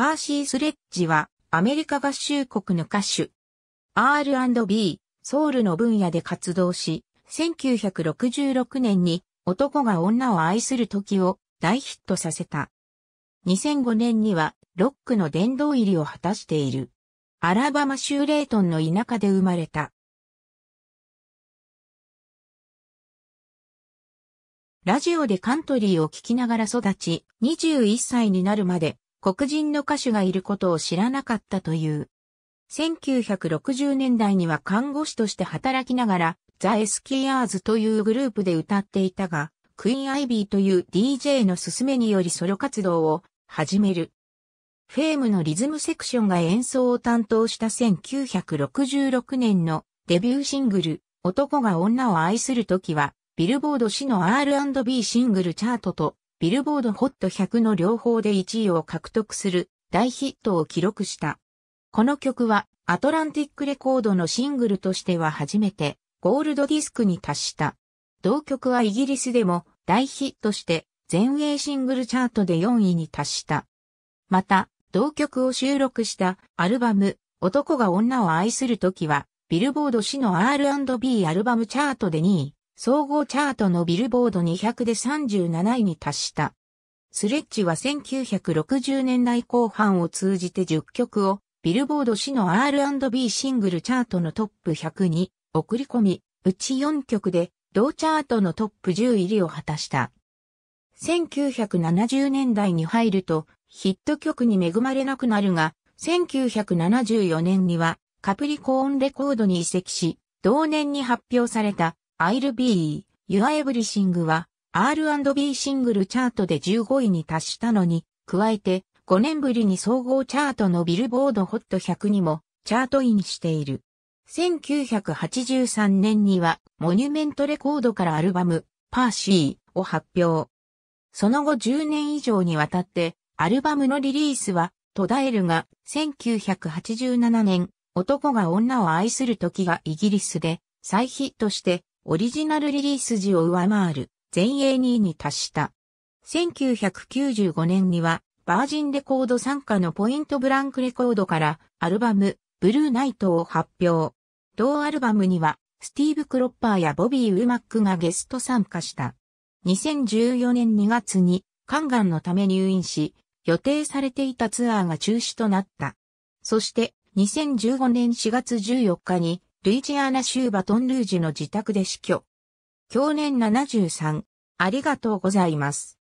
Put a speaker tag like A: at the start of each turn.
A: パーシー・スレッジはアメリカ合衆国の歌手。R&B、ソウルの分野で活動し、1966年に男が女を愛する時を大ヒットさせた。2005年にはロックの殿堂入りを果たしている。アラバマ州レイトンの田舎で生まれた。ラジオでカントリーを聴きながら育ち、21歳になるまで黒人の歌手がいることを知らなかったという。1960年代には看護師として働きながら、ザ・エスキアーズというグループで歌っていたが、クイーン・アイビーという DJ の勧めによりソロ活動を始める。フェームのリズムセクションが演奏を担当した1966年のデビューシングル、男が女を愛するときは、ビルボード誌の R&B シングルチャートとビルボードホット100の両方で1位を獲得する大ヒットを記録した。この曲はアトランティックレコードのシングルとしては初めてゴールドディスクに達した。同曲はイギリスでも大ヒットして全英シングルチャートで4位に達した。また、同曲を収録したアルバム男が女を愛するときはビルボード誌の R&B アルバムチャートで2位。総合チャートのビルボード200で37位に達した。スレッジは1960年代後半を通じて10曲をビルボード氏の R&B シングルチャートのトップ100に送り込み、うち4曲で同チャートのトップ10入りを果たした。1970年代に入るとヒット曲に恵まれなくなるが、1974年にはカプリコーンレコードに移籍し、同年に発表された I'll Be, Your Everything は R&B シングルチャートで15位に達したのに、加えて5年ぶりに総合チャートのビルボードホット100にもチャートインしている。1983年にはモニュメントレコードからアルバムパーシーを発表。その後10年以上にわたってアルバムのリリースは途絶えるが1987年男が女を愛する時がイギリスで再ヒットしてオリジナルリリース時を上回る全英2位に達した。1995年にはバージンレコード参加のポイントブランクレコードからアルバムブルーナイトを発表。同アルバムにはスティーブ・クロッパーやボビー・ウーマックがゲスト参加した。2014年2月に肝がんのため入院し、予定されていたツアーが中止となった。そして2015年4月14日にルイジアナ州バトンルージュの自宅で死去。去年73、
B: ありがとうございます。